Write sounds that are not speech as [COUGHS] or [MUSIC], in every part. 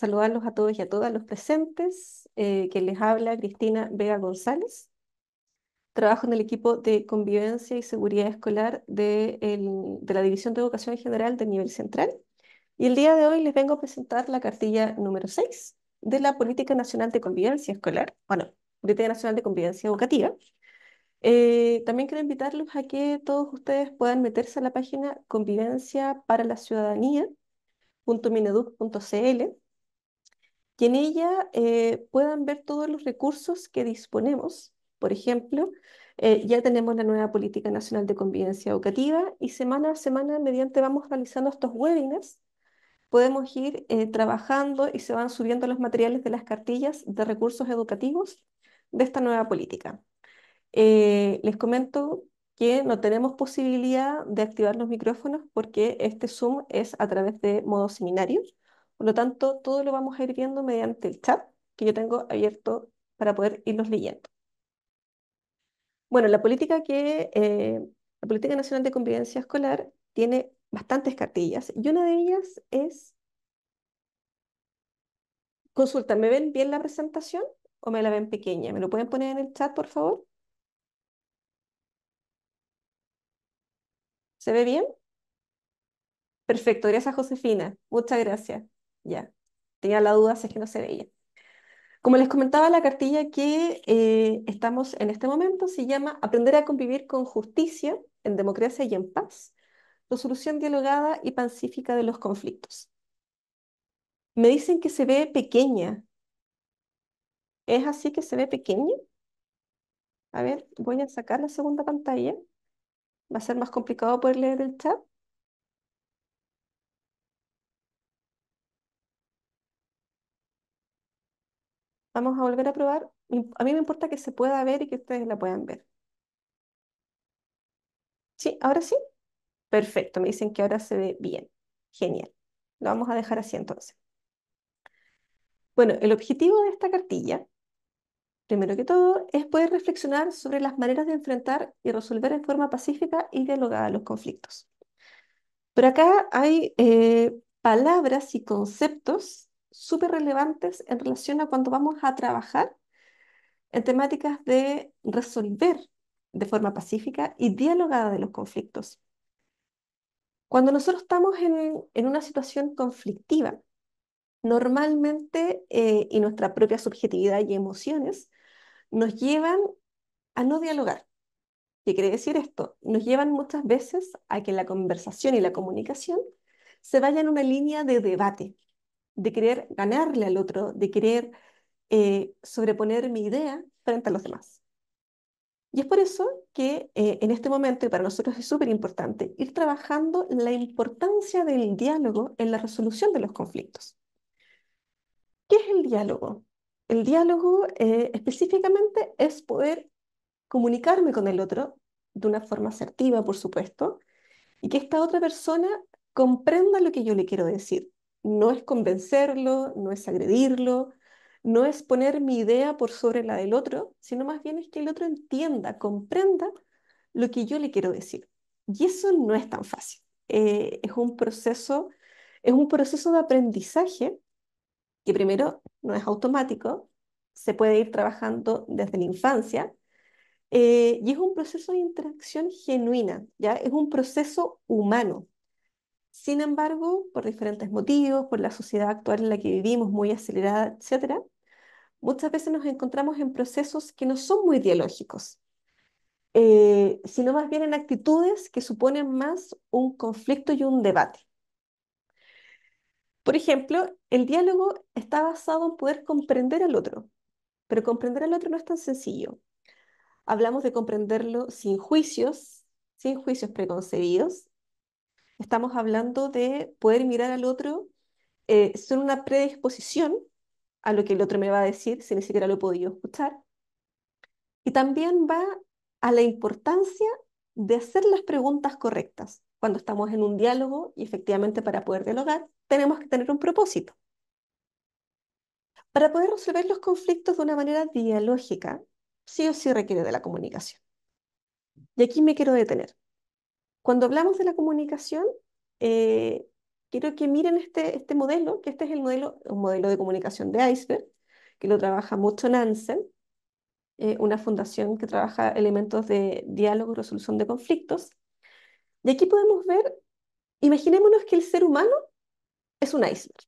saludarlos a todos y a todas los presentes, eh, que les habla Cristina Vega González. Trabajo en el equipo de convivencia y seguridad escolar de, el, de la División de Educación General de nivel central. Y el día de hoy les vengo a presentar la cartilla número 6 de la Política Nacional de Convivencia Escolar, bueno, Política Nacional de Convivencia Educativa. Eh, también quiero invitarlos a que todos ustedes puedan meterse a la página convivencia para la ciudadanía y en ella eh, puedan ver todos los recursos que disponemos. Por ejemplo, eh, ya tenemos la nueva Política Nacional de Convivencia Educativa y semana a semana, mediante vamos realizando estos webinars, podemos ir eh, trabajando y se van subiendo los materiales de las cartillas de recursos educativos de esta nueva política. les comento que no tenemos posibilidad de activar los micrófonos porque este Zoom es a través de modo seminario. Por lo tanto, todo lo vamos a ir viendo mediante el chat que yo tengo abierto para poder irnos leyendo. Bueno, la política, que, eh, la política Nacional de Convivencia Escolar tiene bastantes cartillas y una de ellas es consulta, ¿me ven bien la presentación o me la ven pequeña? ¿Me lo pueden poner en el chat, por favor? ¿Se ve bien? Perfecto, gracias Josefina. Muchas gracias. Ya, tenía la duda si es que no se veía. Como les comentaba, la cartilla que eh, estamos en este momento se llama Aprender a convivir con justicia, en democracia y en paz, resolución dialogada y pacífica de los conflictos. Me dicen que se ve pequeña. ¿Es así que se ve pequeña? A ver, voy a sacar la segunda pantalla. Va a ser más complicado poder leer el chat. vamos a volver a probar. A mí me importa que se pueda ver y que ustedes la puedan ver. ¿Sí? ¿Ahora sí? Perfecto, me dicen que ahora se ve bien. Genial. Lo vamos a dejar así entonces. Bueno, el objetivo de esta cartilla, primero que todo, es poder reflexionar sobre las maneras de enfrentar y resolver en forma pacífica y dialogada los conflictos. Por acá hay eh, palabras y conceptos súper relevantes en relación a cuando vamos a trabajar en temáticas de resolver de forma pacífica y dialogada de los conflictos. Cuando nosotros estamos en, una situación conflictiva, normalmente eh, y nuestra propia subjetividad y emociones nos llevan a no dialogar. ¿Qué quiere decir esto? Nos llevan muchas veces a que la conversación y la comunicación se vayan en una línea de debate, de querer ganarle al otro, de querer eh, sobreponer mi idea frente a los demás. Y es por eso que eh, en este momento, y para nosotros es súper importante, ir trabajando la importancia del diálogo en la resolución de los conflictos. ¿Qué es el diálogo? El diálogo eh, específicamente es poder comunicarme con el otro de una forma asertiva, por supuesto, y que esta otra persona comprenda lo que yo le quiero decir, no es convencerlo, no es agredirlo, no es poner mi idea por sobre la del otro, sino más bien es que el otro entienda, comprenda lo que yo le quiero decir. Y eso no es tan fácil. Eh, es, un proceso, es un proceso de aprendizaje que primero no es automático, se puede ir trabajando desde la infancia, eh, y es un proceso de interacción genuina, ¿ya? es un proceso humano. Sin embargo, por diferentes motivos, por la sociedad actual en la que vivimos, muy acelerada, etc., muchas veces nos encontramos en procesos que no son muy dialógicos, eh, sino más bien en actitudes que suponen más un conflicto y un debate. Por ejemplo, el diálogo está basado en poder comprender al otro, pero comprender al otro no es tan sencillo. Hablamos de comprenderlo sin juicios, sin juicios preconcebidos, estamos hablando de poder mirar al otro eh, una predisposición a lo que el otro me va a decir, si ni siquiera lo he podido escuchar. Y también va a la importancia de hacer las preguntas correctas. Cuando estamos en un diálogo y efectivamente para poder dialogar, tenemos que tener un propósito. Para poder resolver los conflictos de una manera dialógica, sí o sí requiere de la comunicación. Y aquí me quiero detener. Cuando hablamos de la comunicación, eh, quiero que miren este, este modelo, que este es el modelo, un modelo de comunicación de Iceberg, que lo trabaja mucho Nansen, eh, una fundación que trabaja elementos de diálogo y resolución de conflictos. Y aquí podemos ver, imaginémonos que el ser humano es un iceberg.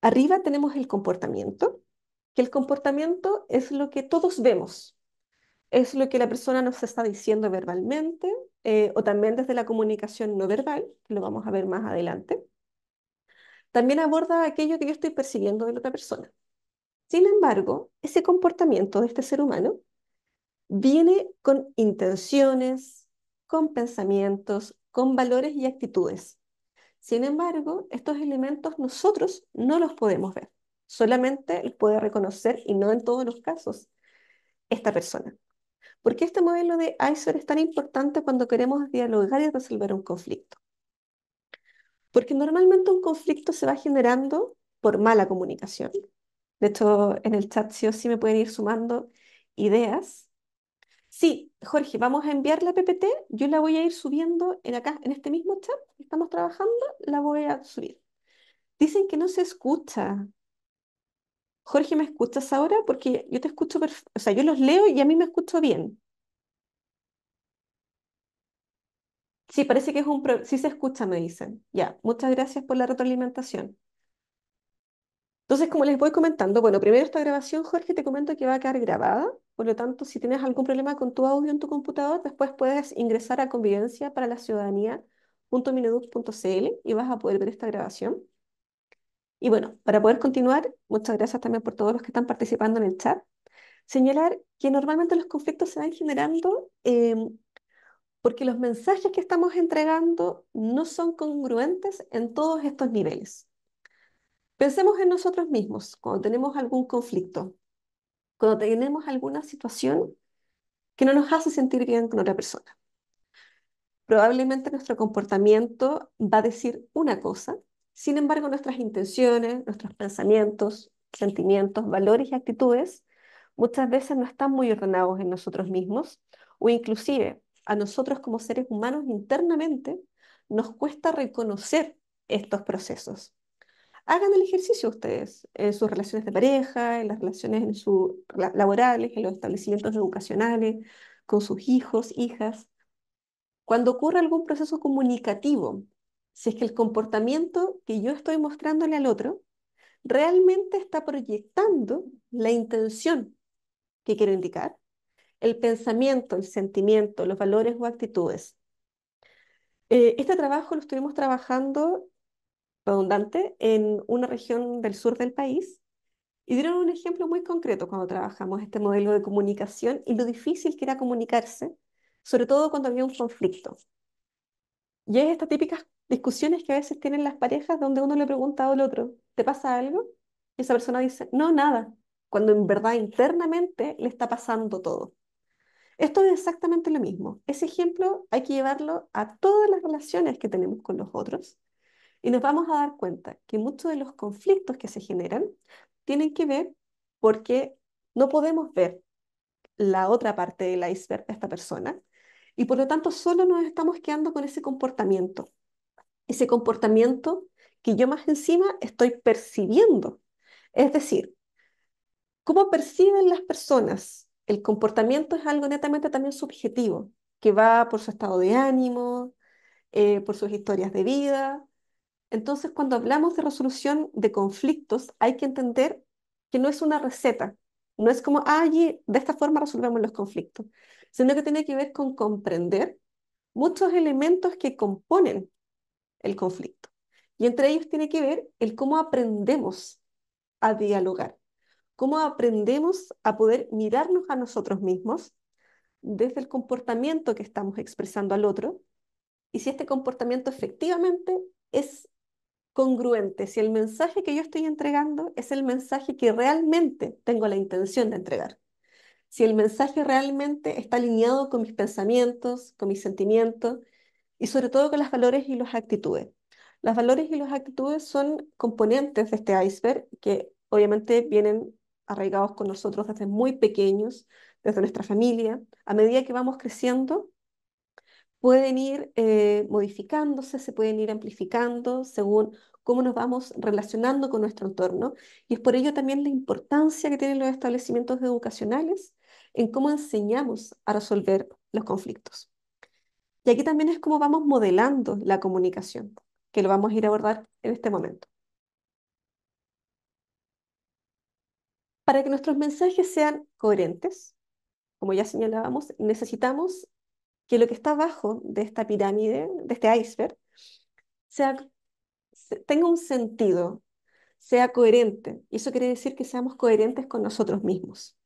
Arriba tenemos el comportamiento, que el comportamiento es lo que todos vemos, es lo que la persona nos está diciendo verbalmente eh, o también desde la comunicación no verbal, lo vamos a ver más adelante. También aborda aquello que yo estoy percibiendo de la otra persona. Sin embargo, ese comportamiento de este ser humano viene con intenciones, con pensamientos, con valores y actitudes. Sin embargo, estos elementos nosotros no los podemos ver, solamente los puede reconocer y no en todos los casos esta persona. ¿Por qué este modelo de ISER es tan importante cuando queremos dialogar y resolver un conflicto? Porque normalmente un conflicto se va generando por mala comunicación. De hecho, en el chat sí sí me pueden ir sumando ideas. Sí, Jorge, vamos a enviar la PPT. Yo la voy a ir subiendo en acá, en este mismo chat estamos trabajando, la voy a subir. Dicen que no se escucha. Jorge, ¿me escuchas ahora? Porque yo te escucho, o sea, yo los leo y a mí me escucho bien. Sí, parece que es un problema. sí se escucha, me dicen. Ya, muchas gracias por la retroalimentación. Entonces, como les voy comentando, bueno, primero esta grabación, Jorge, te comento que va a quedar grabada. Por lo tanto, si tienes algún problema con tu audio en tu computador, después puedes ingresar a convivencia para la ciudadanía.mineduc.cl y vas a poder ver esta grabación. Y bueno, para poder continuar, muchas gracias también por todos los que están participando en el chat. Señalar que normalmente los conflictos se van generando em, porque los mensajes que estamos entregando no son congruentes en todos estos niveles. Pensemos en nosotros mismos cuando tenemos algún conflicto, cuando tenemos alguna situación que no nos hace sentir bien con otra persona. Probablemente nuestro comportamiento va a decir una cosa sin embargo, nuestras intenciones, nuestros pensamientos, sentimientos, valores y actitudes muchas veces no están muy ordenados en nosotros mismos o inclusive a nosotros como seres humanos internamente nos cuesta reconocer estos procesos. Hagan el ejercicio ustedes en sus relaciones de pareja, en las relaciones en su, laborales, en los establecimientos educacionales, con sus hijos, hijas. Cuando ocurre algún proceso comunicativo si es que el comportamiento que yo estoy mostrándole al otro realmente está proyectando la intención que quiero indicar, el pensamiento, el sentimiento, los valores o actitudes. Eh, este trabajo lo estuvimos trabajando redundante en una región del sur del país y dieron un ejemplo muy concreto cuando trabajamos este modelo de comunicación y lo difícil que era comunicarse, sobre todo cuando había un conflicto. Y es estas típicas discusiones que a veces tienen las parejas donde uno le pregunta al otro, ¿te pasa algo? Y esa persona dice, no, nada, cuando en verdad internamente le está pasando todo. Esto es exactamente lo mismo. Ese ejemplo hay que llevarlo a todas las relaciones que tenemos con los otros y nos vamos a dar cuenta que muchos de los conflictos que se generan tienen que ver porque no podemos ver la otra parte del iceberg de esta persona y por lo tanto, solo nos estamos quedando con ese comportamiento. Ese comportamiento que yo más encima estoy percibiendo. Es decir, cómo perciben las personas. El comportamiento es algo netamente también subjetivo, que va por su estado de ánimo, eh, por sus historias de vida. Entonces, cuando hablamos de resolución de conflictos, hay que entender que no es una receta, no es como, ah, de esta forma resolvemos los conflictos, sino que tiene que ver con comprender muchos elementos que componen el conflicto. Y entre ellos tiene que ver el cómo aprendemos a dialogar, cómo aprendemos a poder mirarnos a nosotros mismos desde el comportamiento que estamos expresando al otro y si este comportamiento efectivamente es congruente, si el mensaje que yo estoy entregando es el mensaje que realmente tengo la intención de entregar. Si el mensaje realmente está alineado con mis pensamientos, con mis sentimientos y sobre todo con los valores y las actitudes. Los valores y las actitudes son componentes de este iceberg que obviamente vienen arraigados con nosotros desde muy pequeños, desde nuestra familia. A medida que vamos creciendo, pueden ir eh, modificándose, se pueden ir amplificando según cómo nos vamos relacionando con nuestro entorno. Y es por ello también la importancia que tienen los establecimientos educacionales en cómo enseñamos a resolver los conflictos. Y aquí también es cómo vamos modelando la comunicación, que lo vamos a ir a abordar en este momento. Para que nuestros mensajes sean coherentes, como ya señalábamos, necesitamos que lo que está abajo de esta pirámide, de este iceberg, sea, tenga un sentido, sea coherente. Y eso quiere decir que seamos coherentes con nosotros mismos.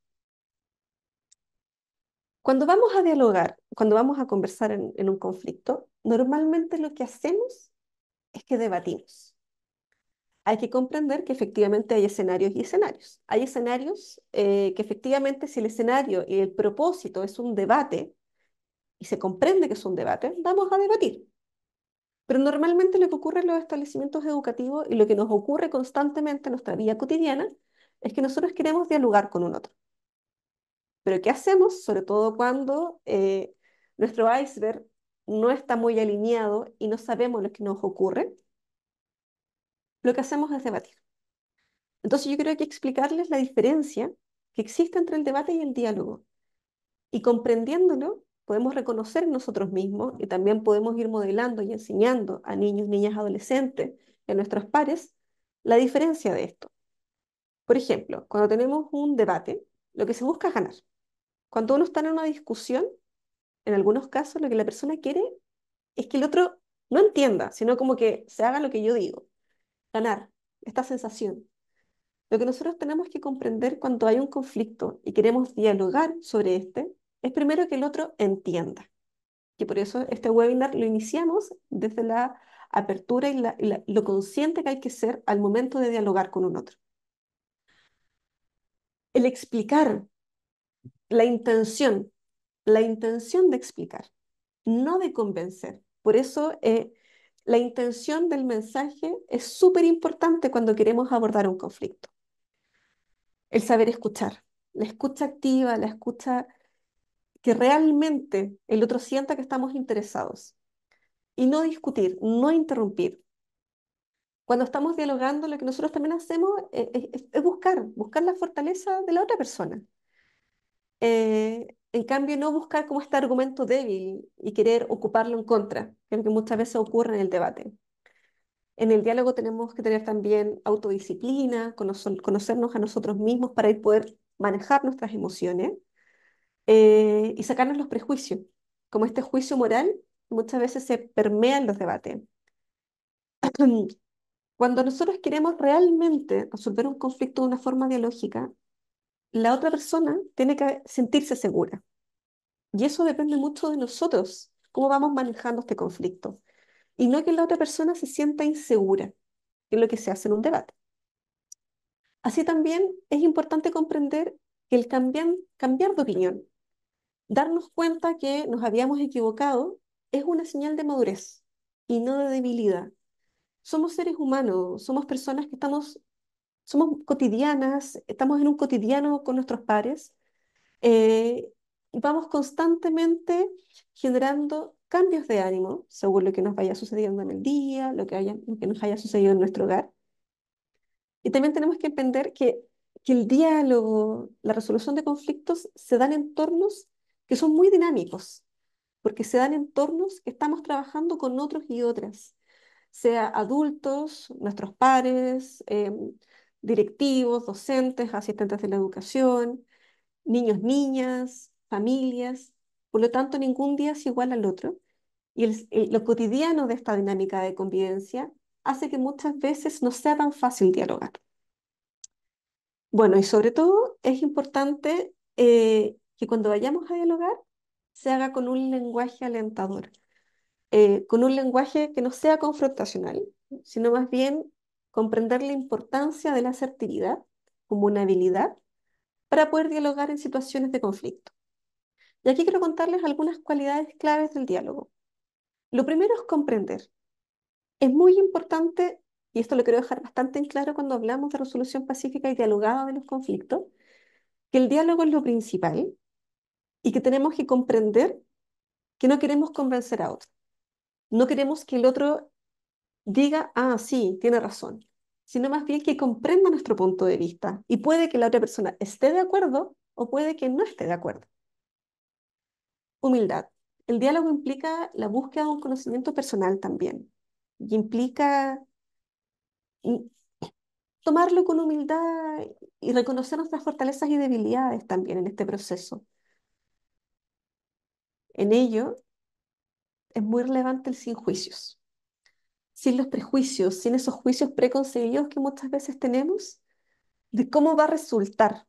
Cuando vamos a dialogar, cuando vamos a conversar en, un conflicto, normalmente lo que hacemos es que debatimos. Hay que comprender que efectivamente hay escenarios y escenarios. Hay escenarios eh, que efectivamente si el escenario y el propósito es un debate, y se comprende que es un debate, vamos a debatir. Pero normalmente lo que ocurre en los establecimientos educativos y lo que nos ocurre constantemente en nuestra vida cotidiana es que nosotros queremos dialogar con un otro. Pero ¿qué hacemos? Sobre todo cuando eh, nuestro iceberg no está muy alineado y no sabemos lo que nos ocurre, lo que hacemos es debatir. Entonces yo creo que explicarles la diferencia que existe entre el debate y el diálogo. Y comprendiéndolo, podemos reconocer nosotros mismos y también podemos ir modelando y enseñando a niños, niñas, adolescentes, a nuestros pares, la diferencia de esto. Por ejemplo, cuando tenemos un debate, lo que se busca es ganar. Cuando uno está en una discusión, en algunos casos lo que la persona quiere es que el otro no entienda, sino como que se haga lo que yo digo. Ganar, esta sensación. Lo que nosotros tenemos que comprender cuando hay un conflicto y queremos dialogar sobre este es primero que el otro entienda. Que por eso este webinar lo iniciamos desde la apertura y, lo consciente que hay que ser al momento de dialogar con un otro. El explicar, la intención, la intención de explicar, no de convencer. Por eso eh, la intención del mensaje es súper importante cuando queremos abordar un conflicto. El saber escuchar, la escucha activa, la escucha que realmente el otro sienta que estamos interesados. Y no discutir, no interrumpir. Cuando estamos dialogando, lo que nosotros también hacemos es, buscar, buscar la fortaleza de la otra persona. Eh, en cambio, no buscar como este argumento débil y querer ocuparlo en contra, que lo que muchas veces ocurre en el debate. En el diálogo tenemos que tener también autodisciplina, conocernos a nosotros mismos para poder manejar nuestras emociones eh, y sacarnos los prejuicios. Como este juicio moral muchas veces se permea en los debates. [CLEARS THROAT] Cuando nosotros queremos realmente resolver un conflicto de una forma dialógica, la otra persona tiene que sentirse segura. Y eso depende mucho de nosotros, cómo vamos manejando este conflicto. Y no que la otra persona se sienta insegura, en lo que se hace en un debate. Así también es importante comprender que el cambiar de opinión darnos cuenta que nos habíamos equivocado es una señal de madurez y no de debilidad. Somos seres humanos, somos personas que estamos, somos cotidianas, estamos en un cotidiano con nuestros pares eh, y vamos constantemente generando cambios de ánimo según lo que nos vaya sucediendo en el día, lo que, haya, que nos haya sucedido en nuestro hogar. Y también tenemos que entender que, que el diálogo, la resolución de conflictos se dan en entornos que son muy dinámicos, porque se dan entornos que estamos trabajando con otros y otras, sea adultos, nuestros pares, em, directivos, docentes, asistentes de la educación, niños, niñas, familias. Por lo tanto, ningún día es igual al otro. Y lo cotidiano de esta dinámica de convivencia hace que muchas veces no sea tan fácil dialogar. Bueno, y sobre todo es importante eh, que cuando vayamos a dialogar se haga con un lenguaje alentador, eh, con un lenguaje que no sea confrontacional, sino más bien comprender la importancia de la asertividad como una habilidad para poder dialogar en situaciones de conflicto. Y aquí quiero contarles algunas cualidades claves del diálogo. Lo primero es comprender. Es muy importante, y esto lo quiero dejar bastante en claro cuando hablamos de resolución pacífica y dialogada de los conflictos, que el diálogo es lo principal, y que tenemos que comprender que no queremos convencer a otro. No queremos que el otro diga, ah, sí, tiene razón, sino más bien que comprenda nuestro punto de vista y puede que la otra persona esté de acuerdo o puede que no esté de acuerdo. Humildad. El diálogo implica la búsqueda de un conocimiento personal también y implica tomarlo con humildad y reconocer nuestras fortalezas y debilidades también en este proceso en ello es muy relevante el sin juicios. Sin los prejuicios, sin esos juicios preconcebidos que muchas veces tenemos de cómo va a resultar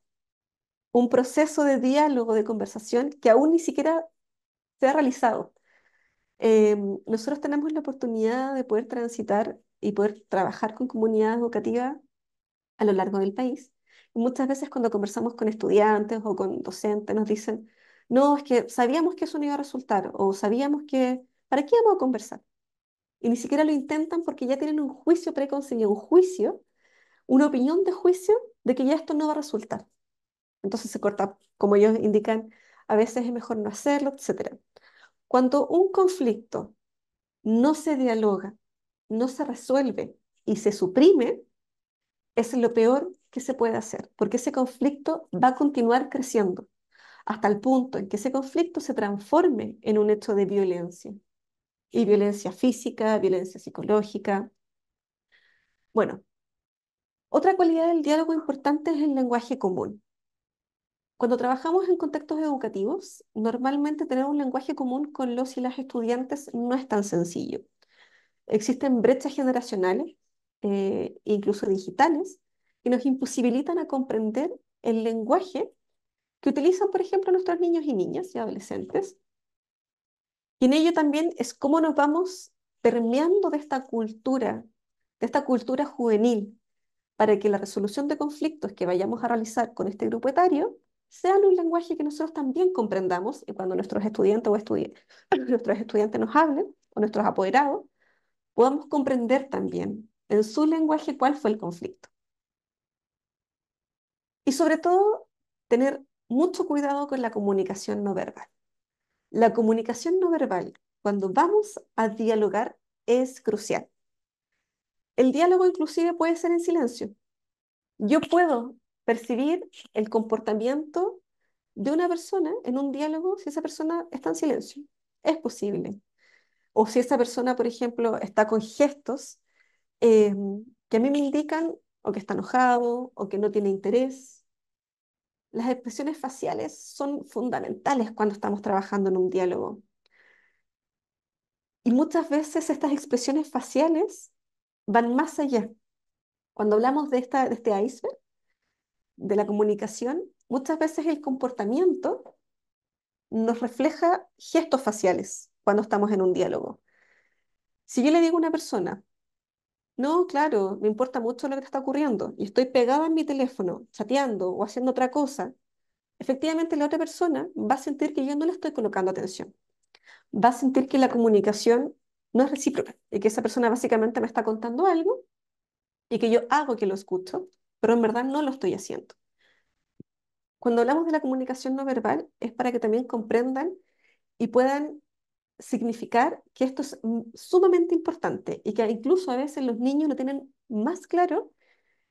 un proceso de diálogo, de conversación que aún ni siquiera se ha realizado. Eh, nosotros tenemos la oportunidad de poder transitar y poder trabajar con comunidad educativa a lo largo del país. Y muchas veces cuando conversamos con estudiantes o con docentes nos dicen, no, es que sabíamos que eso no iba a resultar o sabíamos que, ¿para qué vamos a conversar? Y ni siquiera lo intentan porque ya tienen un juicio preconcebido, un juicio, una opinión de juicio de que ya esto no va a resultar. Entonces se corta, como ellos indican, a veces es mejor no hacerlo, etc. Cuando un conflicto no se dialoga, no se resuelve y se suprime, es lo peor que se puede hacer, porque ese conflicto va a continuar creciendo hasta el punto en que ese conflicto se transforme en un hecho de violencia. Y violencia física, violencia psicológica. Bueno, otra cualidad del diálogo importante es el lenguaje común. Cuando trabajamos en contextos educativos, normalmente tener un lenguaje común con los y las estudiantes no es tan sencillo. Existen brechas generacionales, eh, incluso digitales, que nos imposibilitan a comprender el lenguaje que utilizan, por ejemplo, nuestros niños y niñas y adolescentes. Y en ello también es cómo nos vamos permeando de esta cultura, de esta cultura juvenil, para que la resolución de conflictos que vayamos a realizar con este grupo etario sea un lenguaje que nosotros también comprendamos y cuando nuestros estudiantes o [CLEARS THROAT] nuestros estudiantes nos hablen o nuestros apoderados, podamos comprender también en su lenguaje cuál fue el conflicto. Y sobre todo, tener mucho cuidado con la comunicación no verbal. La comunicación no verbal, cuando vamos a dialogar, es crucial. El diálogo inclusive puede ser en silencio. Yo puedo percibir el comportamiento de una persona en un diálogo si esa persona está en silencio. Es posible. O si esa persona, por ejemplo, está con gestos eh, que a mí me indican o que está enojado o que no tiene interés las expresiones faciales son fundamentales cuando estamos trabajando en un diálogo. Y muchas veces estas expresiones faciales van más allá. Cuando hablamos de, esta, este iceberg, de la comunicación, muchas veces el comportamiento nos refleja gestos faciales cuando estamos en un diálogo. Si yo le digo a una persona, no, claro, me importa mucho lo que te está ocurriendo y estoy pegada en mi teléfono, chateando o haciendo otra cosa. Efectivamente, la otra persona va a sentir que yo no le estoy colocando atención. Va a sentir que la comunicación no es recíproca y que esa persona básicamente me está contando algo y que yo hago que lo escucho, pero en verdad no lo estoy haciendo. Cuando hablamos de la comunicación no verbal es para que también comprendan y puedan significar que esto es sumamente importante y que incluso a veces los niños lo tienen más claro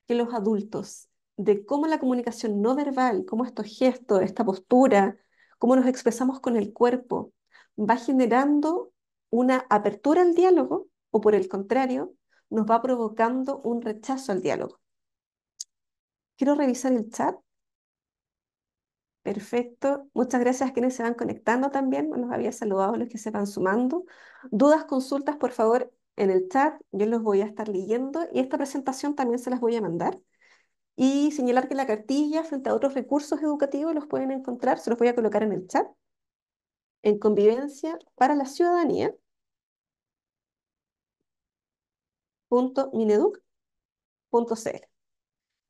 que los adultos, de cómo la comunicación no verbal, cómo estos gestos, esta postura, cómo nos expresamos con el cuerpo, va generando una apertura al diálogo o por el contrario, nos va provocando un rechazo al diálogo. Quiero revisar el chat Perfecto. Muchas gracias a quienes se van conectando también. Los había saludado los que se van sumando. Dudas, consultas, por favor, en el chat. Yo los voy a estar leyendo y esta presentación también se las voy a mandar. Y señalar que la cartilla frente a otros recursos educativos los pueden encontrar, se los voy a colocar en el chat, en convivencia para la ciudadanía.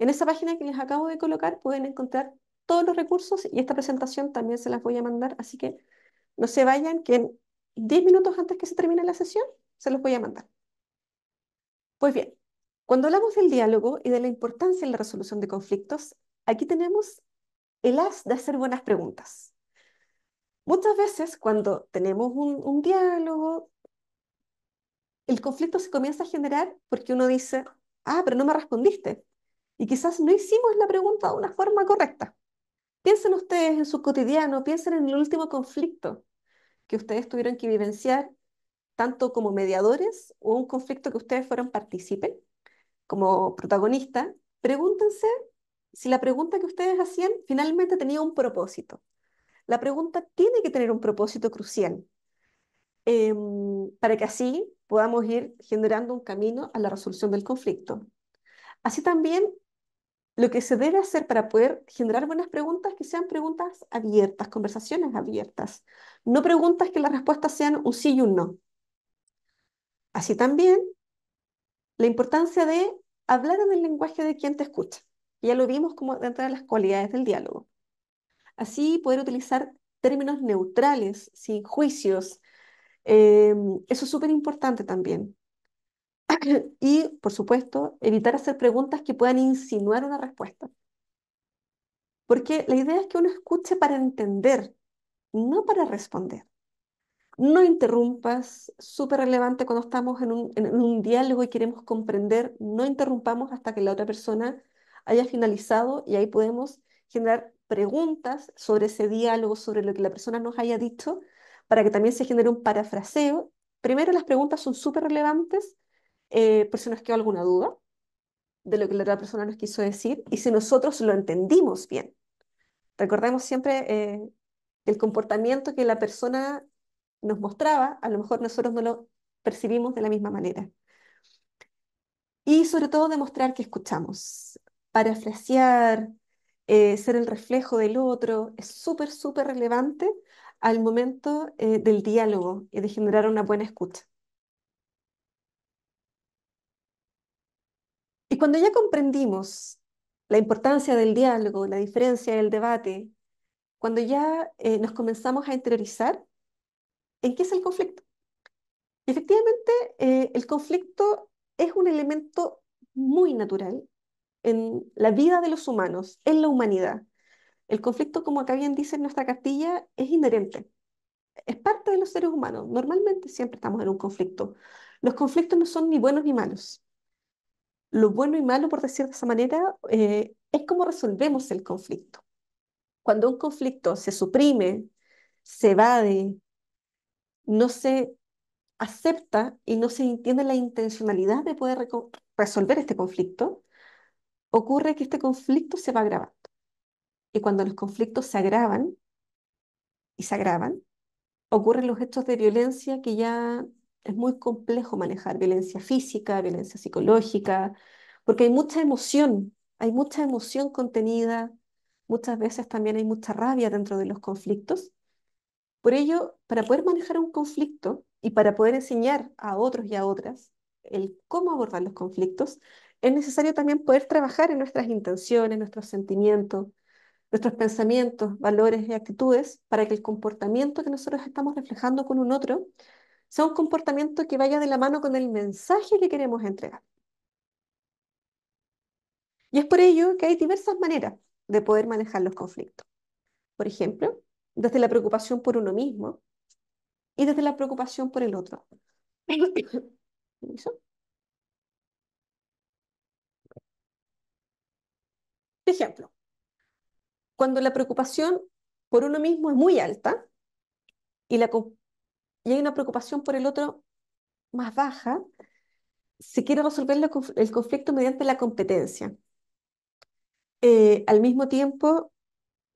En esa página que les acabo de colocar pueden encontrar todos los recursos y esta presentación también se las voy a mandar, así que no se vayan, que en 10 minutos antes que se termine la sesión se los voy a mandar. Pues bien, cuando hablamos del diálogo y de la importancia en la resolución de conflictos, aquí tenemos el haz de hacer buenas preguntas. Muchas veces cuando tenemos un diálogo, el conflicto se comienza a generar porque uno dice, ah, pero no me respondiste. Y quizás no hicimos la pregunta de una forma correcta. Piensen ustedes en su cotidiano, piensen en el último conflicto que ustedes tuvieron que vivenciar, tanto como mediadores o un conflicto que ustedes fueron partícipes, como protagonistas. Pregúntense si la pregunta que ustedes hacían finalmente tenía un propósito. La pregunta tiene que tener un propósito crucial em, para que así podamos ir generando un camino a la resolución del conflicto. Así también lo que se debe hacer para poder generar buenas preguntas que sean preguntas abiertas, conversaciones abiertas, no preguntas que las respuestas sean un sí y un no. Así también la importancia de hablar en el lenguaje de quien te escucha. Ya lo vimos como dentro de las cualidades del diálogo. Así poder utilizar términos neutrales, sin juicios. Eh, eso es súper importante también. [CLEARS THROAT] y, por supuesto, evitar hacer preguntas que puedan insinuar una respuesta. Porque la idea es que uno escuche para entender, no para responder. No interrumpas, súper relevante cuando estamos en un, diálogo y queremos comprender, no interrumpamos hasta que la otra persona haya finalizado y ahí podemos generar preguntas sobre ese diálogo, sobre lo que la persona nos haya dicho, para que también se genere un parafraseo. Primero, las preguntas son súper relevantes eh, por pues, si nos quedó alguna duda de lo que la otra persona nos quiso decir y si nosotros lo entendimos bien. Recordemos siempre eh, el comportamiento que la persona nos mostraba, a lo mejor nosotros no lo percibimos de la misma manera. Y sobre todo demostrar que escuchamos, parafrasear, eh, ser el reflejo del otro, es súper, súper relevante al momento eh, del diálogo y de generar una buena escucha. cuando ya comprendimos la importancia del diálogo, la diferencia del debate, cuando ya eh, nos comenzamos a interiorizar en qué es el conflicto. efectivamente, eh, el conflicto es un elemento muy natural en la vida de los humanos, en la humanidad. El conflicto, como acá bien dice en nuestra Castilla, es inherente. Es parte de los seres humanos. Normalmente siempre estamos en un conflicto. Los conflictos no son ni buenos ni malos lo bueno y malo, por decir de esa manera, eh, es cómo resolvemos el conflicto. Cuando un conflicto se suprime, se evade, no se acepta y no se entiende la intencionalidad de poder resolver este conflicto, ocurre que este conflicto se va agravando. Y cuando los conflictos se agravan y se agravan, ocurren los hechos de violencia que ya es muy complejo manejar violencia física, violencia psicológica, porque hay mucha emoción, hay mucha emoción contenida, muchas veces también hay mucha rabia dentro de los conflictos. Por ello, para poder manejar un conflicto y para poder enseñar a otros y a otras el cómo abordar los conflictos, es necesario también poder trabajar en nuestras intenciones, nuestros sentimientos, nuestros pensamientos, valores y actitudes para que el comportamiento que nosotros estamos reflejando con un otro son comportamientos que vayan de la mano con el mensaje que queremos entregar. Y es por ello que hay diversas maneras de poder manejar los conflictos. Por ejemplo, desde la preocupación por uno mismo y desde la preocupación por el otro. Por [COUGHS] ejemplo, cuando la preocupación por uno mismo es muy alta y la, y hay una preocupación por el otro más baja, se quiere resolver el conflicto mediante la competencia. Eh, al mismo tiempo,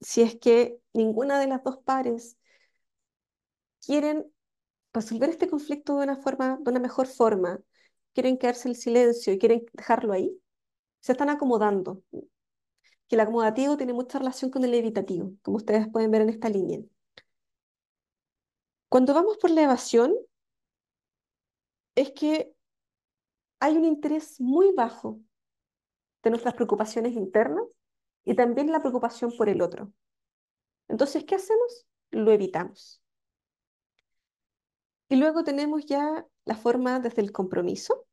si es que ninguna de las dos pares quieren resolver este conflicto de una, forma, de una mejor forma, quieren quedarse en silencio y quieren dejarlo ahí, se están acomodando. Que el acomodativo tiene mucha relación con el evitativo, como ustedes pueden ver en esta línea. Cuando vamos por la evasión, es que hay un interés muy bajo de nuestras preocupaciones internas y también la preocupación por el otro. Entonces, ¿qué hacemos? Lo evitamos. Y luego tenemos ya la forma desde el compromiso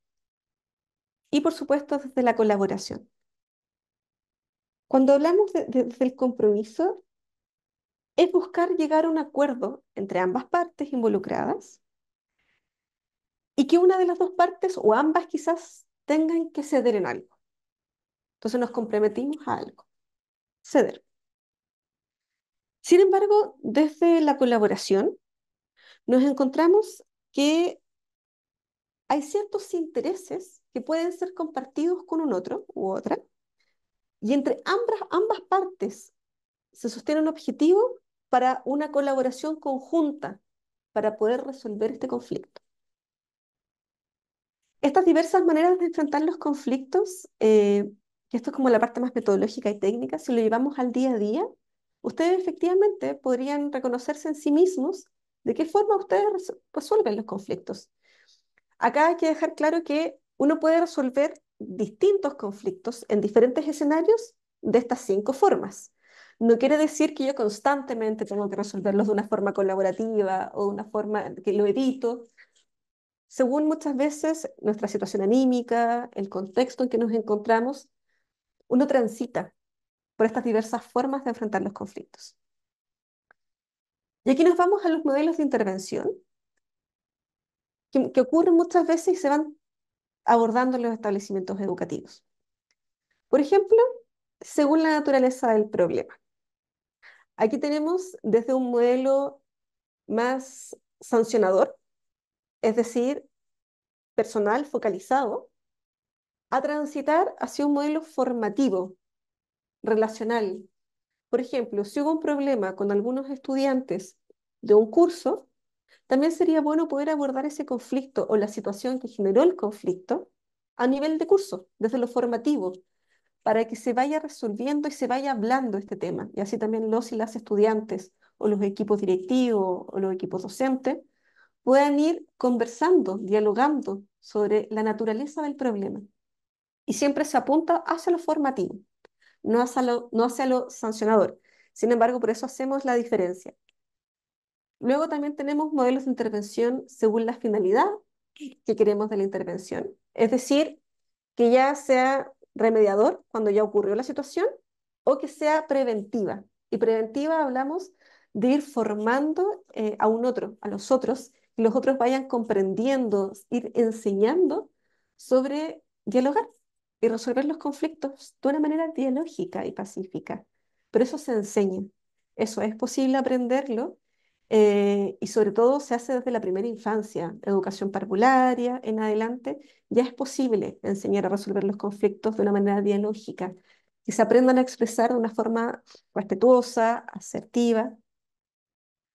y, por supuesto, desde la colaboración. Cuando hablamos desde el del compromiso, es buscar llegar a un acuerdo entre ambas partes involucradas y que una de las dos partes o ambas quizás tengan que ceder en algo. Entonces nos comprometimos a algo, ceder. Sin embargo, desde la colaboración nos encontramos que hay ciertos intereses que pueden ser compartidos con un otro u otra, y entre ambas, ambas partes se sostiene un objetivo para una colaboración conjunta para poder resolver este conflicto. Estas diversas maneras de enfrentar los conflictos, eh, que esto es como la parte más metodológica y técnica, si lo llevamos al día a día, ustedes efectivamente podrían reconocerse en sí mismos de qué forma ustedes resuelven los conflictos. Acá hay que dejar claro que uno puede resolver distintos conflictos en diferentes escenarios de estas cinco formas no quiere decir que yo constantemente tengo que resolverlos de una forma colaborativa o de una forma que lo edito. Según muchas veces nuestra situación anímica, el contexto en que nos encontramos, uno transita por estas diversas formas de enfrentar los conflictos. Y aquí nos vamos a los modelos de intervención que, que ocurren muchas veces y se van abordando en los establecimientos educativos. Por ejemplo, según la naturaleza del problema. Aquí tenemos desde un modelo más sancionador, es decir, personal focalizado, a transitar hacia un modelo formativo, relacional. Por ejemplo, si hubo un problema con algunos estudiantes de un curso, también sería bueno poder abordar ese conflicto o la situación que generó el conflicto a nivel de curso, desde lo formativo, para que se vaya resolviendo y se vaya hablando este tema. Y así también los y las estudiantes o los equipos directivos o los equipos docentes puedan ir conversando, dialogando sobre la naturaleza del problema. Y siempre se apunta hacia lo formativo, no hacia lo, no hacia lo sancionador. Sin embargo, por eso hacemos la diferencia. Luego también tenemos modelos de intervención según la finalidad que queremos de la intervención. Es decir, que ya sea remediador cuando ya ocurrió la situación o que sea preventiva. Y preventiva hablamos de ir formando eh, a un otro, a los otros, y los otros vayan comprendiendo, ir enseñando sobre dialogar y resolver los conflictos de una manera dialógica y pacífica. Pero eso se enseña, eso es posible aprenderlo eh, y sobre todo se hace desde la primera infancia, educación parvularia en adelante, ya es posible enseñar a resolver los conflictos de una manera dialógica, que se aprendan a expresar de una forma respetuosa, asertiva.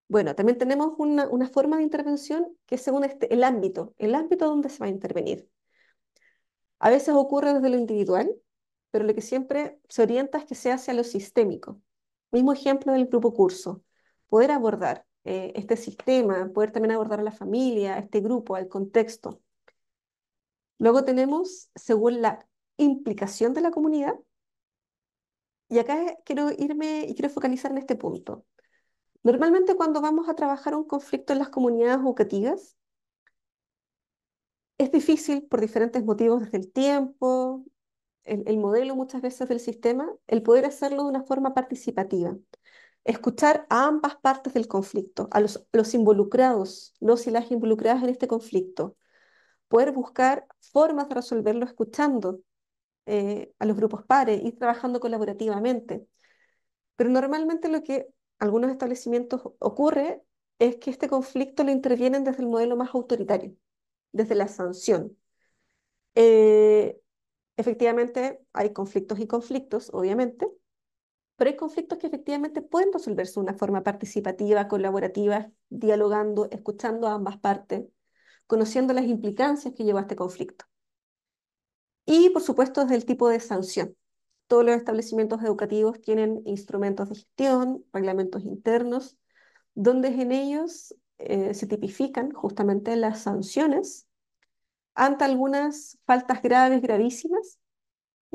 Bueno, también tenemos una, una forma de intervención que es según este, el ámbito, el ámbito donde se va a intervenir. A veces ocurre desde lo individual, pero lo que siempre se orienta es que se hace a lo sistémico. Mismo ejemplo del grupo curso, poder abordar eh, este sistema, poder también abordar a la familia, a este grupo, al contexto. Luego tenemos, según la implicación de la comunidad, y acá quiero irme y quiero focalizar en este punto. Normalmente cuando vamos a trabajar un conflicto en las comunidades educativas, es difícil por diferentes motivos desde el tiempo, el, el modelo muchas veces del sistema, el poder hacerlo de una forma participativa escuchar a ambas partes del conflicto, a los, involucrados, los y las involucradas en este conflicto, poder buscar formas de resolverlo escuchando eh, a los grupos pares, y trabajando colaborativamente. Pero normalmente lo que algunos establecimientos ocurre es que este conflicto lo intervienen desde el modelo más autoritario, desde la sanción. Eh, efectivamente, hay conflictos y conflictos, obviamente, pero hay conflictos que efectivamente pueden resolverse de una forma participativa, colaborativa, dialogando, escuchando a ambas partes, conociendo las implicancias que lleva este conflicto. Y, por supuesto, es el tipo de sanción. Todos los establecimientos educativos tienen instrumentos de gestión, reglamentos internos, donde en ellos eh, se tipifican justamente las sanciones ante algunas faltas graves, gravísimas,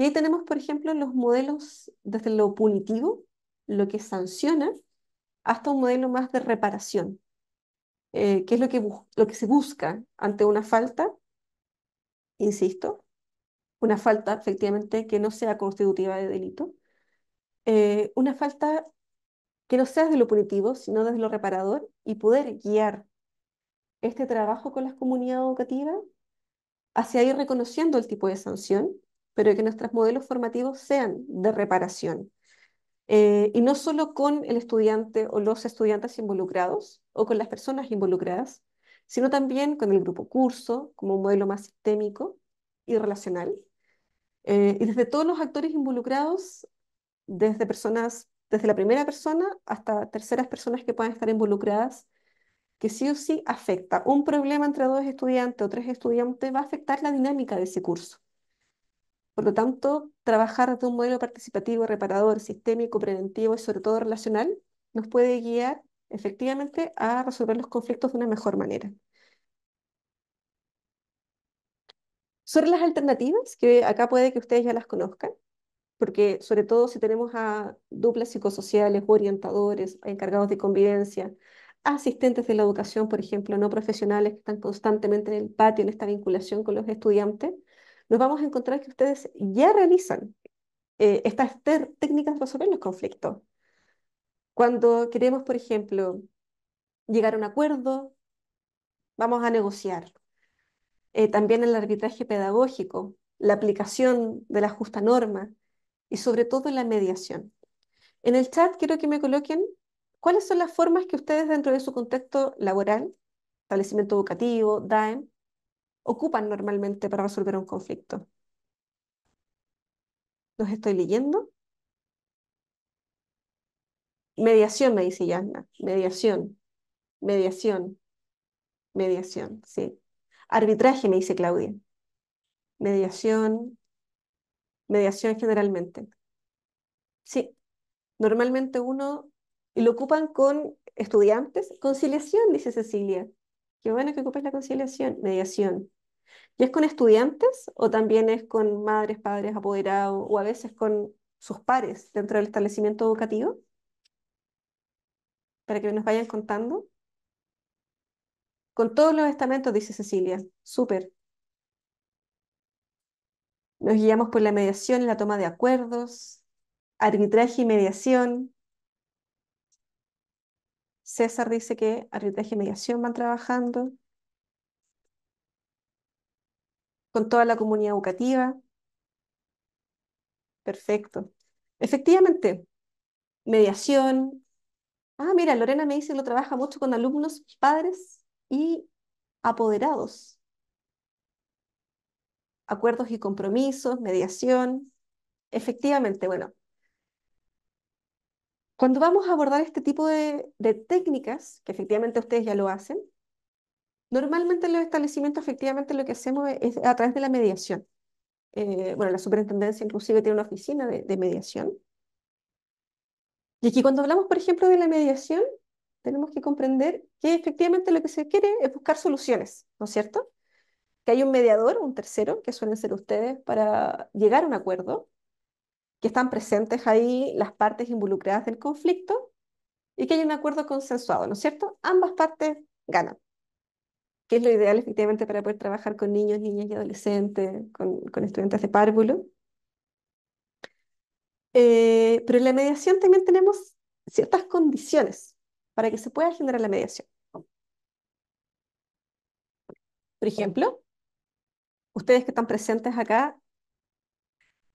y ahí tenemos, por ejemplo, los modelos desde lo punitivo, lo que sanciona, hasta un modelo más de reparación, eh, que es lo que, lo que se busca ante una falta, insisto, una falta efectivamente que no sea constitutiva de delito, eh, una falta que no sea de lo punitivo, sino desde lo reparador y poder guiar este trabajo con las comunidades educativas hacia ir reconociendo el tipo de sanción pero que nuestros modelos formativos sean de reparación. Eh, y no solo con el estudiante o los estudiantes involucrados o con las personas involucradas, sino también con el grupo curso como un modelo más sistémico y relacional. Eh, y desde todos los actores involucrados, desde personas, desde la primera persona hasta terceras personas que puedan estar involucradas, que sí o sí afecta. Un problema entre dos estudiantes o tres estudiantes va a afectar la dinámica de ese curso. Por lo tanto, trabajar de un modelo participativo, reparador, sistémico, preventivo y sobre todo relacional nos puede guiar efectivamente a resolver los conflictos de una mejor manera. Sobre las alternativas, que acá puede que ustedes ya las conozcan, porque sobre todo si tenemos a duplas psicosociales, orientadores, encargados de convivencia, asistentes de la educación, por ejemplo, no profesionales que están constantemente en el patio, en esta vinculación con los estudiantes, nos vamos a encontrar que ustedes ya realizan eh, estas técnicas para resolver los conflictos. Cuando queremos, por ejemplo, llegar a un acuerdo, vamos a negociar. Eh, también el arbitraje pedagógico, la aplicación de la justa norma y sobre todo la mediación. En el chat quiero que me coloquen cuáles son las formas que ustedes dentro de su contexto laboral, establecimiento educativo, DAEM, ocupan normalmente para resolver un conflicto. ¿Los estoy leyendo? Mediación, me dice Yanna. Mediación, mediación, mediación, sí. Arbitraje, me dice Claudia. Mediación, mediación generalmente. Sí, normalmente uno, y lo ocupan con estudiantes, conciliación, dice Cecilia. Qué bueno que ocupes la conciliación, mediación. ¿Y es con estudiantes o también es con madres, padres, apoderados o a veces con sus pares dentro del establecimiento educativo? Para que nos vayan contando. Con todos los estamentos, dice Cecilia. Súper. Nos guiamos por la mediación, y la toma de acuerdos, arbitraje y mediación, César dice que arbitraje y mediación van trabajando. Con toda la comunidad educativa. Perfecto. Efectivamente, mediación. Ah, mira, Lorena me dice que lo trabaja mucho con alumnos, padres y apoderados. Acuerdos y compromisos, mediación. Efectivamente, bueno, cuando vamos a abordar este tipo de, técnicas, que efectivamente ustedes ya lo hacen, normalmente en los establecimientos efectivamente lo que hacemos es a través de la mediación. Eh, bueno, la superintendencia inclusive tiene una oficina de, de mediación. Y aquí cuando hablamos, por ejemplo, de la mediación, tenemos que comprender que efectivamente lo que se quiere es buscar soluciones, ¿no es cierto? Que hay un mediador, un tercero, que suelen ser ustedes, para llegar a un acuerdo, que están presentes ahí las partes involucradas del conflicto y que hay un acuerdo consensuado, ¿no es cierto? Ambas partes ganan, que es lo ideal efectivamente para poder trabajar con niños, niñas y adolescentes, con, estudiantes de párvulo. Eh, pero en la mediación también tenemos ciertas condiciones para que se pueda generar la mediación. Por ejemplo, ustedes que están presentes acá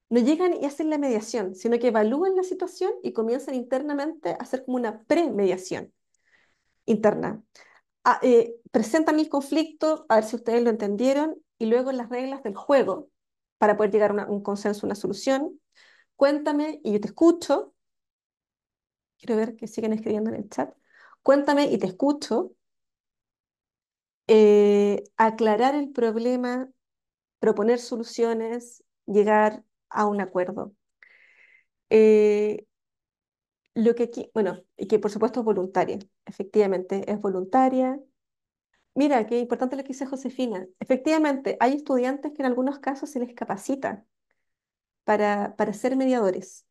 no llegan y hacen la mediación, sino que evalúan la situación y comienzan internamente a hacer como una pre-mediación interna. Ah, eh, presentan el conflicto, a ver si ustedes lo entendieron, y luego las reglas del juego para poder llegar a un consenso, una solución. Cuéntame y yo te escucho. Quiero ver que siguen escribiendo en el chat. Cuéntame y te escucho. Eh, aclarar el problema, proponer soluciones, llegar a un acuerdo. Eh, lo que aquí, bueno, y que por supuesto es voluntaria, efectivamente, es voluntaria. Mira, qué importante lo que dice Josefina. Efectivamente, hay estudiantes que en algunos casos se les capacita para, para ser mediadores.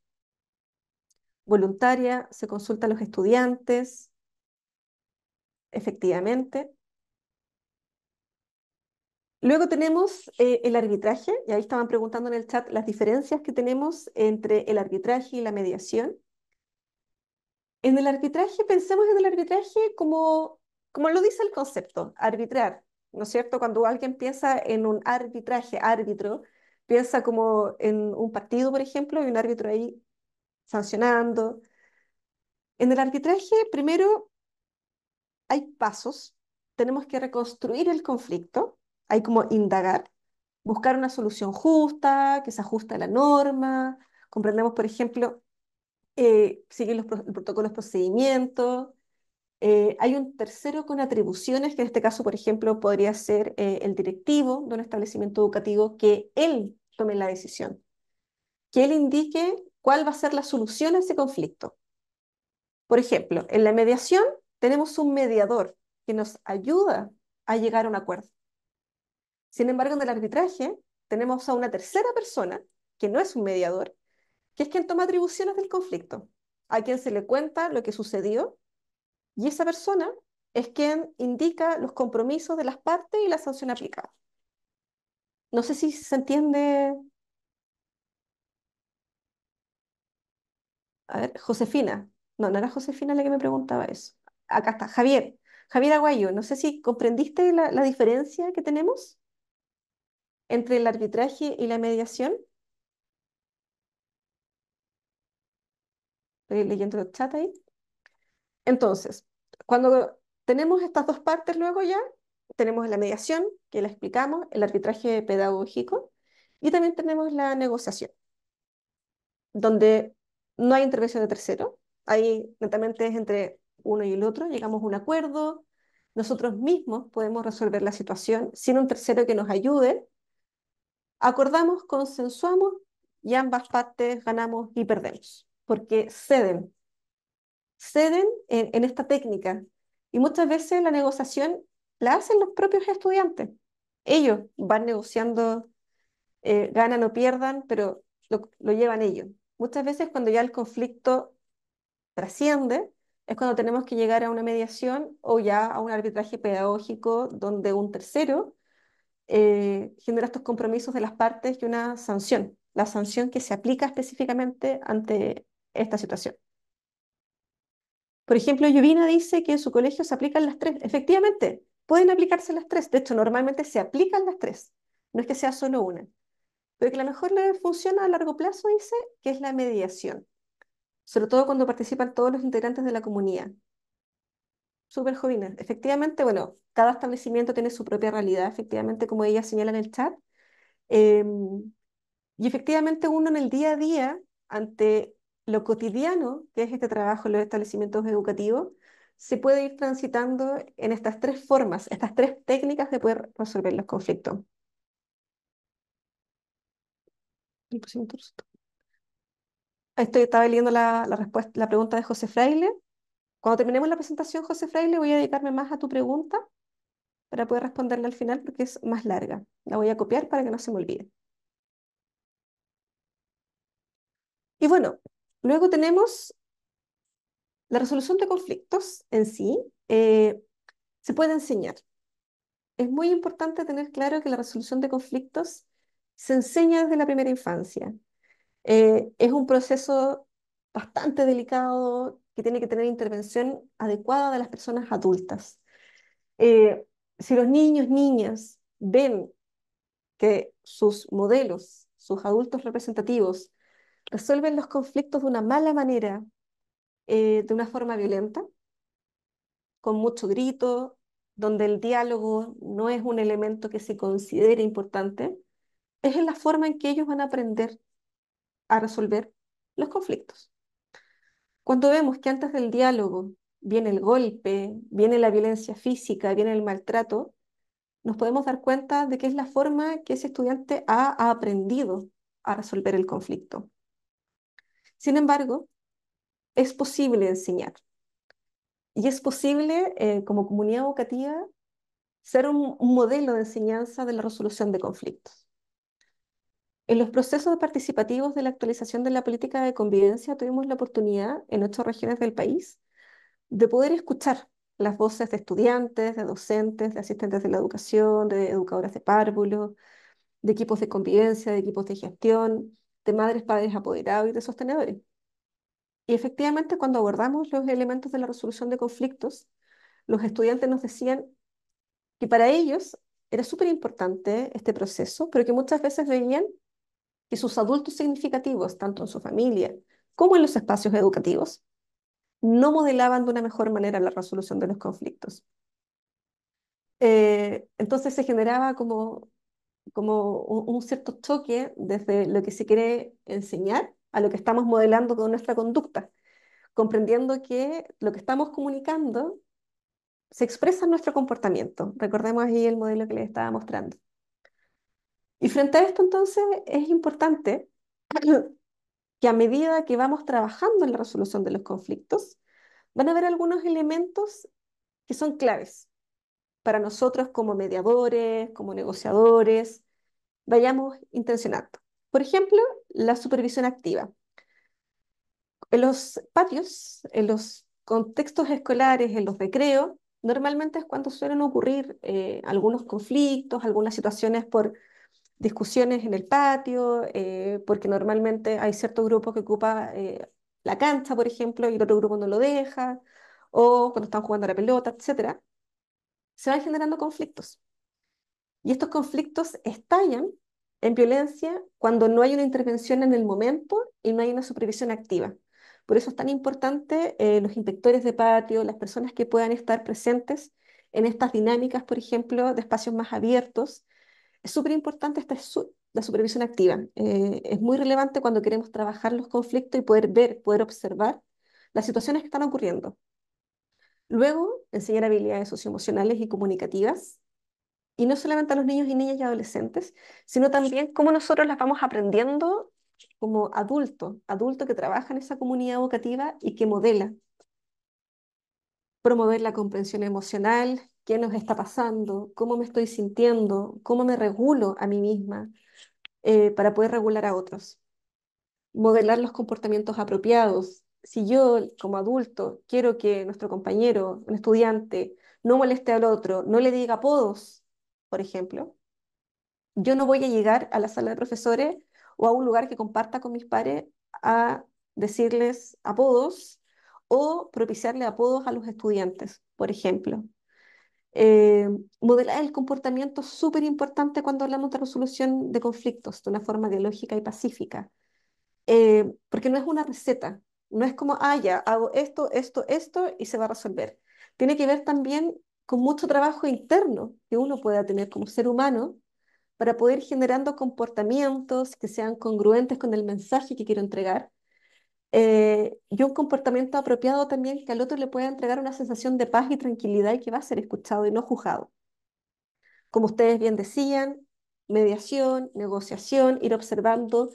Voluntaria, se consulta a los estudiantes, efectivamente. Luego tenemos eh, el arbitraje, y ahí estaban preguntando en el chat las diferencias que tenemos entre el arbitraje y la mediación. En el arbitraje, pensemos en el arbitraje como, como lo dice el concepto, arbitrar, ¿no es cierto? Cuando alguien piensa en un arbitraje, árbitro, piensa como en un partido, por ejemplo, y un árbitro ahí sancionando. En el arbitraje, primero, hay pasos, tenemos que reconstruir el conflicto, hay como indagar, buscar una solución justa, que se ajuste a la norma. Comprendemos, por ejemplo, eh, siguen los, protocolos, procedimientos. Eh, hay un tercero con atribuciones, que en este caso, por ejemplo, podría ser eh, el directivo de un establecimiento educativo, que él tome la decisión, que él indique cuál va a ser la solución a ese conflicto. Por ejemplo, en la mediación tenemos un mediador que nos ayuda a llegar a un acuerdo. Sin embargo, en el arbitraje tenemos a una tercera persona, que no es un mediador, que es quien toma atribuciones del conflicto, a quien se le cuenta lo que sucedió, y esa persona es quien indica los compromisos de las partes y la sanción aplicada. No sé si se entiende. A ver, Josefina. No, no era Josefina la que me preguntaba eso. Acá está, Javier. Javier Aguayo, no sé si comprendiste la, la diferencia que tenemos entre el arbitraje y la mediación? Estoy leyendo el chat ahí. Entonces, cuando tenemos estas dos partes luego ya, tenemos la mediación, que la explicamos, el arbitraje pedagógico, y también tenemos la negociación, donde no hay intervención de tercero, ahí netamente es entre uno y el otro, llegamos a un acuerdo, nosotros mismos podemos resolver la situación sin un tercero que nos ayude acordamos, consensuamos y ambas partes ganamos y perdemos, porque ceden, ceden en, esta técnica. Y muchas veces la negociación la hacen los propios estudiantes. Ellos van negociando, eh, ganan o pierdan, pero lo llevan ellos. Muchas veces cuando ya el conflicto trasciende, es cuando tenemos que llegar a una mediación o ya a un arbitraje pedagógico donde un tercero eh, genera estos compromisos de las partes y una sanción, la sanción que se aplica específicamente ante esta situación. Por ejemplo, Yovina dice que en su colegio se aplican las tres. Efectivamente, pueden aplicarse las tres. De hecho, normalmente se aplican las tres. No es que sea solo una. Pero que la mejor le funciona a largo plazo, dice, que es la mediación. Sobre todo cuando participan todos los integrantes de la comunidad súper jóvenes. Efectivamente, bueno, cada establecimiento tiene su propia realidad, efectivamente, como ella señala en el chat. Em, y efectivamente uno en el día a día, ante lo cotidiano que es este trabajo en los establecimientos educativos, se puede ir transitando en estas tres formas, estas tres técnicas de poder resolver los conflictos. Estoy, estaba leyendo la, respuesta, la pregunta de José Fraile. Cuando terminemos la presentación, José Fraile, voy a dedicarme más a tu pregunta para poder responderla al final porque es más larga. La voy a copiar para que no se me olvide. Y bueno, luego tenemos la resolución de conflictos en sí. Eh, se puede enseñar. Es muy importante tener claro que la resolución de conflictos se enseña desde la primera infancia. Eh, es un proceso bastante delicado, que tiene que tener intervención adecuada de las personas adultas. Eh, si los niños, niñas ven que sus modelos, sus adultos representativos, resuelven los conflictos de una mala manera, eh, de una forma violenta, con mucho grito, donde el diálogo no es un elemento que se considere importante, es en la forma en que ellos van a aprender a resolver los conflictos. Cuando vemos que antes del diálogo viene el golpe, viene la violencia física, viene el maltrato, nos podemos dar cuenta de que es la forma que ese estudiante ha aprendido a resolver el conflicto. Sin embargo, es posible enseñar. Y es posible, eh, como comunidad educativa, ser un modelo de enseñanza de la resolución de conflictos. En los procesos participativos de la actualización de la política de convivencia tuvimos la oportunidad en ocho regiones del país de poder escuchar las voces de estudiantes, de docentes, de asistentes de la educación, de educadoras de párvulos, de equipos de convivencia, de equipos de gestión, de madres, padres apoderados y de sostenedores. Y efectivamente, cuando abordamos los elementos de la resolución de conflictos, los estudiantes nos decían que para ellos era súper importante este proceso, pero que muchas veces veían y sus adultos significativos, tanto en su familia como en los espacios educativos, no modelaban de una mejor manera la resolución de los conflictos. Eh, entonces se generaba como, como un cierto choque desde lo que se quiere enseñar a lo que estamos modelando con nuestra conducta, comprendiendo que lo que estamos comunicando se expresa en nuestro comportamiento. Recordemos ahí el modelo que les estaba mostrando. Y frente a esto, entonces, es importante [CLEARS THROAT] que a medida que vamos trabajando en la resolución de los conflictos, van a haber algunos elementos que son claves para nosotros como mediadores, como negociadores, vayamos intencionando. Por ejemplo, la supervisión activa. En los patios, en los contextos escolares, en los recreos, normalmente es cuando suelen ocurrir eh, algunos conflictos, algunas situaciones por discusiones en el patio, eh, porque normalmente hay cierto grupo que ocupa eh, la cancha, por ejemplo, y el otro grupo no lo deja, o cuando están jugando a la pelota, etc., se van generando conflictos. Y estos conflictos estallan en violencia cuando no hay una intervención en el momento y no hay una supervisión activa. Por eso es tan importante eh, los inspectores de patio, las personas que puedan estar presentes en estas dinámicas, por ejemplo, de espacios más abiertos, es súper importante esta la supervisión activa. Eh, es muy relevante cuando queremos trabajar los conflictos y poder ver, poder observar las situaciones que están ocurriendo. Luego, enseñar habilidades socioemocionales y comunicativas, y no solamente a los niños y niñas y adolescentes, sino también cómo nosotros las vamos aprendiendo como adulto adulto que trabaja en esa comunidad educativa y que modela promover la comprensión emocional, qué nos está pasando, cómo me estoy sintiendo, cómo me regulo a mí misma eh, para poder regular a otros. Modelar los comportamientos apropiados. Si yo como adulto quiero que nuestro compañero, un estudiante, no moleste al otro, no le diga apodos, por ejemplo, yo no voy a llegar a la sala de profesores o a un lugar que comparta con mis pares a decirles apodos o propiciarle apodos a los estudiantes, por ejemplo. Eh, modelar el comportamiento es súper importante cuando hablamos de resolución de conflictos de una forma dialógica y pacífica, eh, porque no es una receta, no es como, ah, ya, hago esto, esto, esto y se va a resolver. Tiene que ver también con mucho trabajo interno que uno pueda tener como ser humano para poder ir generando comportamientos que sean congruentes con el mensaje que quiero entregar eh, y un comportamiento apropiado también que al otro le pueda entregar una sensación de paz y tranquilidad y que va a ser escuchado y no juzgado. Como ustedes bien decían, mediación, negociación, ir observando.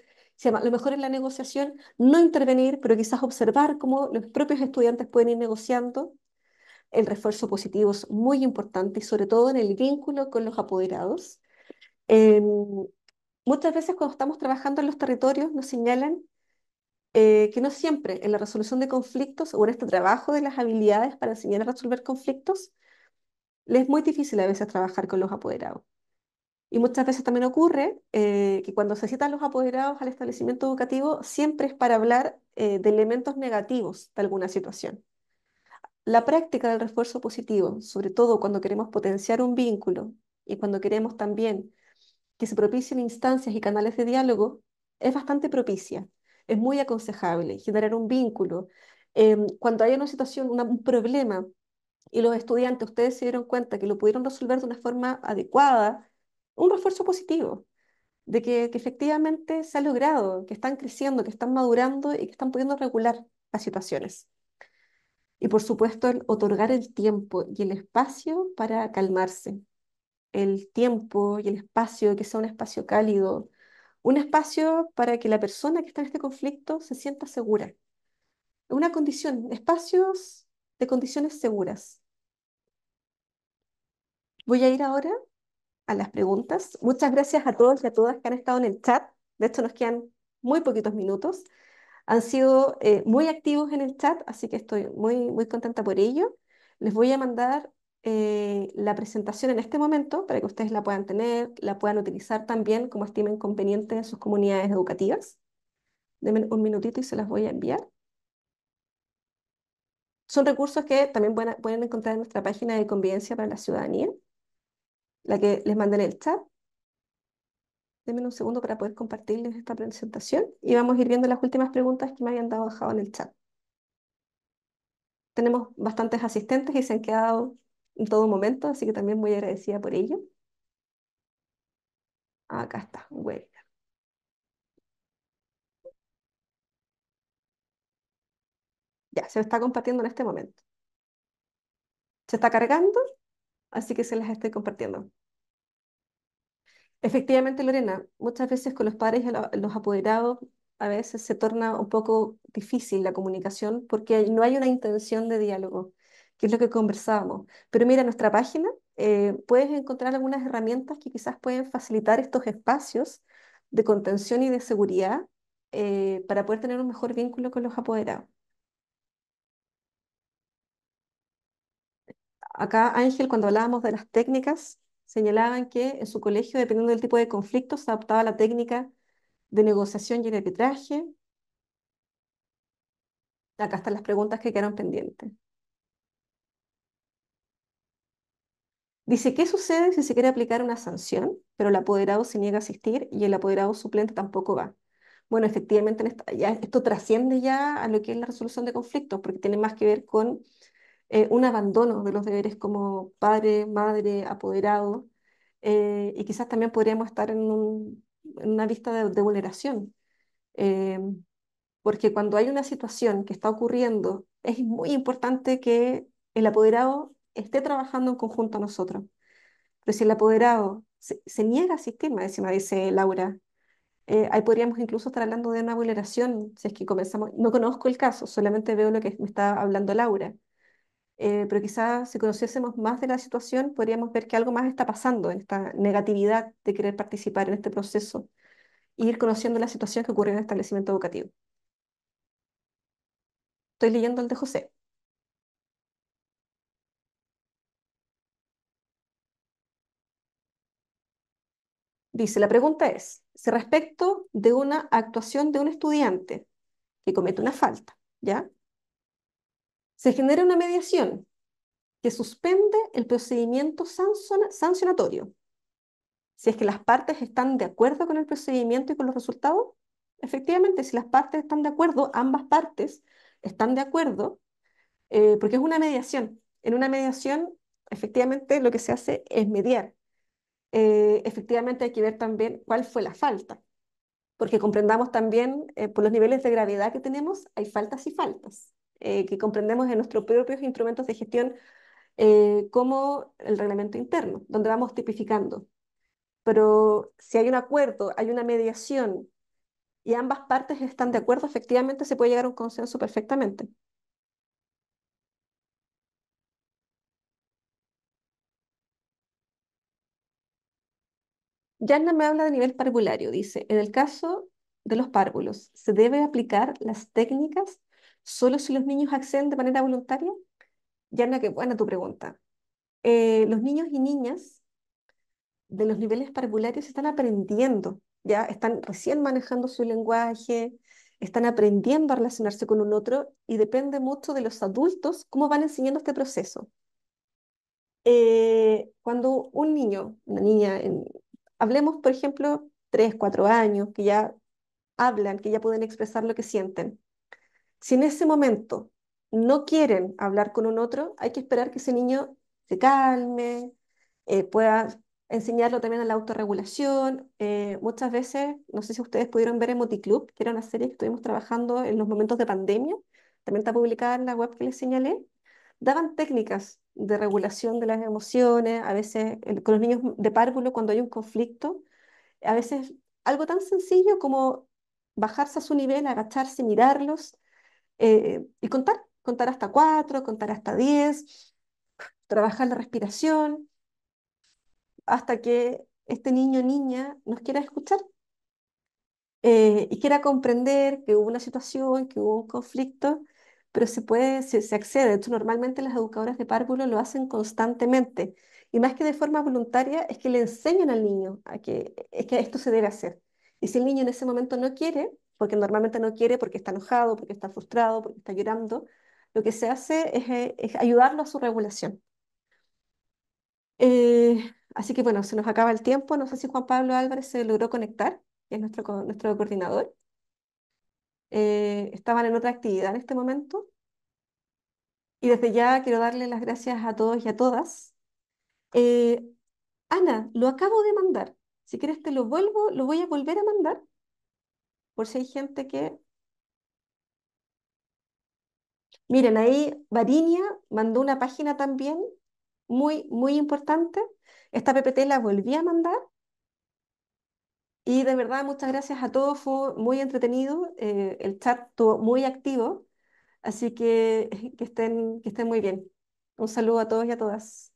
lo mejor en la negociación no intervenir, pero quizás observar cómo los propios estudiantes pueden ir negociando. El refuerzo positivo es muy importante y sobre todo en el vínculo con los apoderados. Em, muchas veces cuando estamos trabajando en los territorios nos señalan eh, que no siempre en la resolución de conflictos o en este trabajo de las habilidades para enseñar a resolver conflictos, les es muy difícil a veces trabajar con los apoderados. Y muchas veces también ocurre eh, que cuando se citan los apoderados al establecimiento educativo, siempre es para hablar eh, de elementos negativos de alguna situación. La práctica del refuerzo positivo, sobre todo cuando queremos potenciar un vínculo y cuando queremos también que se propicien instancias y canales de diálogo, es bastante propicia es muy aconsejable generar un vínculo. Em, cuando hay una situación, un problema, y los estudiantes, ustedes se dieron cuenta que lo pudieron resolver de una forma adecuada, un refuerzo positivo, de que, que efectivamente se ha logrado, que están creciendo, que están madurando y que están pudiendo regular las situaciones. Y por supuesto, el otorgar el tiempo y el espacio para calmarse. El tiempo y el espacio, que sea un espacio cálido, un espacio para que la persona que está en este conflicto se sienta segura. Una condición, espacios de condiciones seguras. Voy a ir ahora a las preguntas. Muchas gracias a todos y a todas que han estado en el chat. De hecho, nos quedan muy poquitos minutos. Han sido eh, muy activos en el chat, así que estoy muy, muy contenta por ello. Les voy a mandar eh, la presentación en este momento para que ustedes la puedan tener, la puedan utilizar también como estimen conveniente en sus comunidades educativas. Denme un minutito y se las voy a enviar. Son recursos que también pueden, encontrar en nuestra página de Convivencia para la Ciudadanía, la que les mandé en el chat. Denme un segundo para poder compartirles esta presentación y vamos a ir viendo las últimas preguntas que me hayan dado dejado en el chat. Tenemos bastantes asistentes y se han quedado en todo momento, así que también muy agradecida por ello. Acá está, Ya, se está compartiendo en este momento. Se está cargando, así que se las estoy compartiendo. Efectivamente, Lorena, muchas veces con los padres y los apoderados a veces se torna un poco difícil la comunicación porque no hay una intención de diálogo que es lo que conversábamos. Pero mira, nuestra página eh, puedes encontrar algunas herramientas que quizás pueden facilitar estos espacios de contención y de seguridad eh, para poder tener un mejor vínculo con los apoderados. Acá Ángel, cuando hablábamos de las técnicas, señalaban que en su colegio, dependiendo del tipo de conflicto, se adoptaba la técnica de negociación y de arbitraje. Acá están las preguntas que quedaron pendientes. Dice, ¿qué sucede si se quiere aplicar una sanción, pero el apoderado se niega a asistir y el apoderado suplente tampoco va? Bueno, efectivamente, esto trasciende ya a lo que es la resolución de conflictos, porque tiene más que ver con eh, un abandono de los deberes como padre, madre, apoderado, eh, y quizás también podríamos estar en, una vista de, vulneración. Em, porque cuando hay una situación que está ocurriendo, es muy importante que el apoderado esté trabajando en conjunto a nosotros. Pero si el apoderado se, niega al sistema, encima dice Laura, eh, ahí podríamos incluso estar hablando de una vulneración, si es que comenzamos, no conozco el caso, solamente veo lo que me está hablando Laura. Eh, pero quizás si conociésemos más de la situación, podríamos ver que algo más está pasando en esta negatividad de querer participar en este proceso e ir conociendo la situación que ocurre en el establecimiento educativo. Estoy leyendo el de José. Dice, la pregunta es, si respecto de una actuación de un estudiante que comete una falta, ¿ya? Se genera una mediación que suspende el procedimiento sancionatorio. Si es que las partes están de acuerdo con el procedimiento y con los resultados, efectivamente, si las partes están de acuerdo, ambas partes están de acuerdo, eh, porque es una mediación. En una mediación, efectivamente, lo que se hace es mediar, eh, efectivamente hay que ver también cuál fue la falta, porque comprendamos también eh, por los niveles de gravedad que tenemos, hay faltas y faltas, eh, que comprendemos en nuestros propios instrumentos de gestión como el reglamento interno, donde vamos tipificando. Pero si hay un acuerdo, hay una mediación y ambas partes están de acuerdo, efectivamente se puede llegar a un consenso perfectamente. Yanna me habla de nivel parvulario, dice, en el caso de los párvulos, ¿se debe aplicar las técnicas solo si los niños acceden de manera voluntaria? Yanna, qué buena tu pregunta. Eh, los niños y niñas de los niveles parvularios están aprendiendo, ya están recién manejando su lenguaje, están aprendiendo a relacionarse con un otro y depende mucho de los adultos cómo van enseñando este proceso. Eh, cuando un niño, una niña en, hablemos, por ejemplo, tres, cuatro años, que ya hablan, que ya pueden expresar lo que sienten. Si en ese momento no quieren hablar con un otro, hay que esperar que ese niño se calme, eh, pueda enseñarlo también a la autorregulación. Eh, muchas veces, no sé si ustedes pudieron ver Emoticlub, que era una serie que estuvimos trabajando en los momentos de pandemia, también está publicada en la web que les señalé daban técnicas de regulación de las emociones, a veces con los niños de párvulo cuando hay un conflicto, a veces algo tan sencillo como bajarse a su nivel, agacharse, mirarlos eh, y contar, contar hasta cuatro, contar hasta diez, trabajar la respiración, hasta que este niño o niña nos quiera escuchar eh, y quiera comprender que hubo una situación, que hubo un conflicto pero se puede, se, accede. De hecho, normalmente las educadoras de párvulo lo hacen constantemente. Y más que de forma voluntaria, es que le enseñan al niño a que, es que esto se debe hacer. Y si el niño en ese momento no quiere, porque normalmente no quiere porque está enojado, porque está frustrado, porque está llorando, lo que se hace es, eh, ayudarlo a su regulación. Eh, así que bueno, se nos acaba el tiempo. No sé si Juan Pablo Álvarez se logró conectar, que es nuestro, nuestro coordinador. Eh, estaban en otra actividad en este momento. Y desde ya quiero darle las gracias a todos y a todas. Eh, Ana, lo acabo de mandar. Si quieres te lo vuelvo, lo voy a volver a mandar. Por si hay gente que... Miren, ahí Varinia mandó una página también muy, muy importante. Esta PPT la volví a mandar y de verdad, muchas gracias a todos, fue muy entretenido, eh, el chat estuvo muy activo, así que [LAUGHS] que estén, que estén muy bien. Un saludo a todos y a todas.